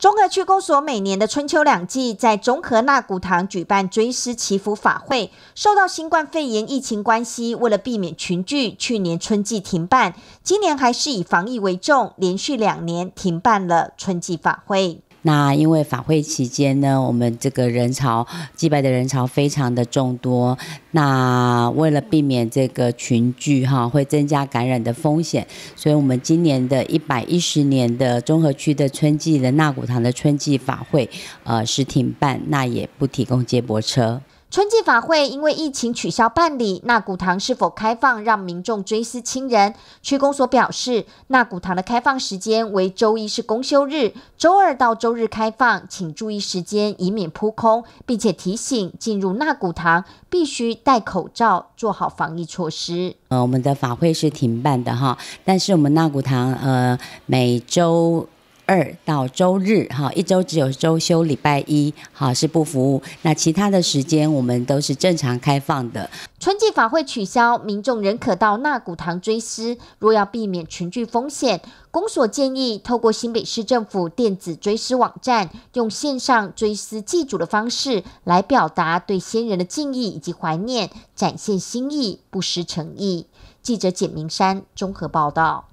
中和区公所每年的春秋两季，在中和纳古堂举办追思祈福法会。受到新冠肺炎疫情关系，为了避免群聚，去年春季停办，今年还是以防疫为重，连续两年停办了春季法会。那因为法会期间呢，我们这个人潮祭拜的人潮非常的众多，那为了避免这个群聚哈，会增加感染的风险，所以我们今年的一百一十年的综合区的春季的那古堂的春季法会，呃，是停办，那也不提供接驳车。春季法会因为疫情取消办理，纳古堂是否开放让民众追思亲人？区公所表示，纳古堂的开放时间为周一是公休日，周二到周日开放，请注意时间以免扑空，并且提醒进入纳古堂必须戴口罩，做好防疫措施。呃，我们的法会是停办的哈，但是我们纳古堂呃每周。二到周日，哈，一周只有周休，礼拜一，哈，是不服务。那其他的时间，我们都是正常开放的。春季法会取消，民众仍可到纳古堂追思。若要避免群聚风险，公所建议透过新北市政府电子追思网站，用线上追思祭祖的方式来表达对先人的敬意以及怀念，展现心意，不失诚意。记者简明山综合报道。